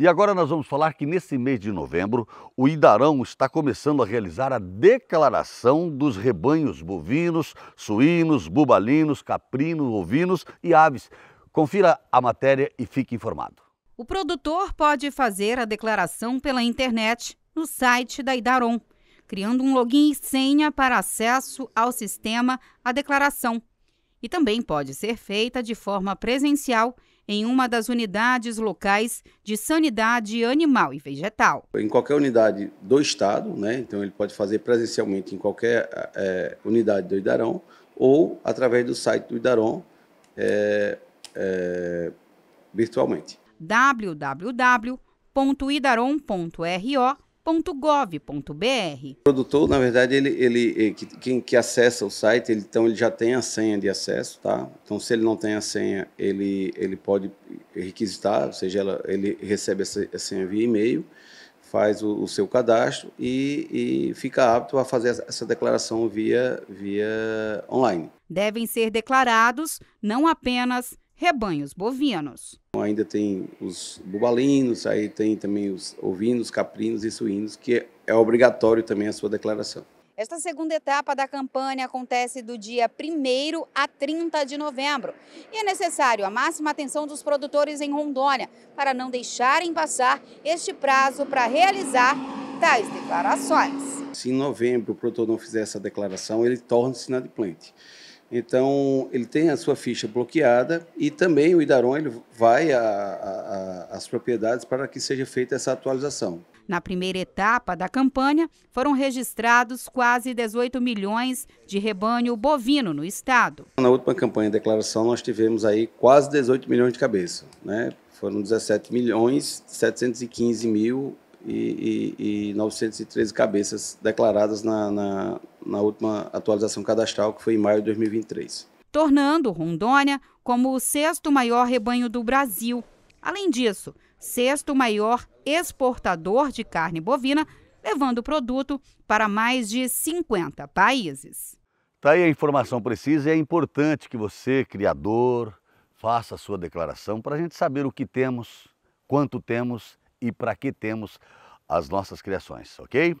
E agora nós vamos falar que nesse mês de novembro, o Idarão está começando a realizar a declaração dos rebanhos bovinos, suínos, bubalinos, caprinos, ovinos e aves. Confira a matéria e fique informado. O produtor pode fazer a declaração pela internet no site da Idaron, criando um login e senha para acesso ao sistema à declaração. E também pode ser feita de forma presencial em uma das unidades locais de sanidade animal e vegetal. Em qualquer unidade do estado, né? então ele pode fazer presencialmente em qualquer é, unidade do Idarão ou através do site do Idarão é, é, virtualmente. www.idarom.ro o produtor, na verdade, ele, ele, quem que acessa o site, ele, então ele já tem a senha de acesso, tá? Então, se ele não tem a senha, ele, ele pode requisitar, ou seja, ela, ele recebe a senha via e-mail, faz o, o seu cadastro e, e, fica apto a fazer essa declaração via, via online. Devem ser declarados não apenas rebanhos bovinos. Ainda tem os bubalinos, aí tem também os ovinos, caprinos e suínos, que é obrigatório também a sua declaração. Esta segunda etapa da campanha acontece do dia 1 a 30 de novembro e é necessário a máxima atenção dos produtores em Rondônia para não deixarem passar este prazo para realizar tais declarações. Se em novembro o produtor não fizer essa declaração, ele torna-se inadimplente. Então, ele tem a sua ficha bloqueada e também o Idaron ele vai às propriedades para que seja feita essa atualização. Na primeira etapa da campanha, foram registrados quase 18 milhões de rebanho bovino no estado. Na última campanha de declaração, nós tivemos aí quase 18 milhões de cabeças, Né? Foram 17 milhões 715 mil e, e, e 913 cabeças declaradas na, na, na última atualização cadastral, que foi em maio de 2023. Tornando Rondônia como o sexto maior rebanho do Brasil. Além disso, sexto maior exportador de carne bovina, levando o produto para mais de 50 países. Está aí a informação precisa e é importante que você, criador, faça a sua declaração para a gente saber o que temos, quanto temos e para que temos as nossas criações, ok?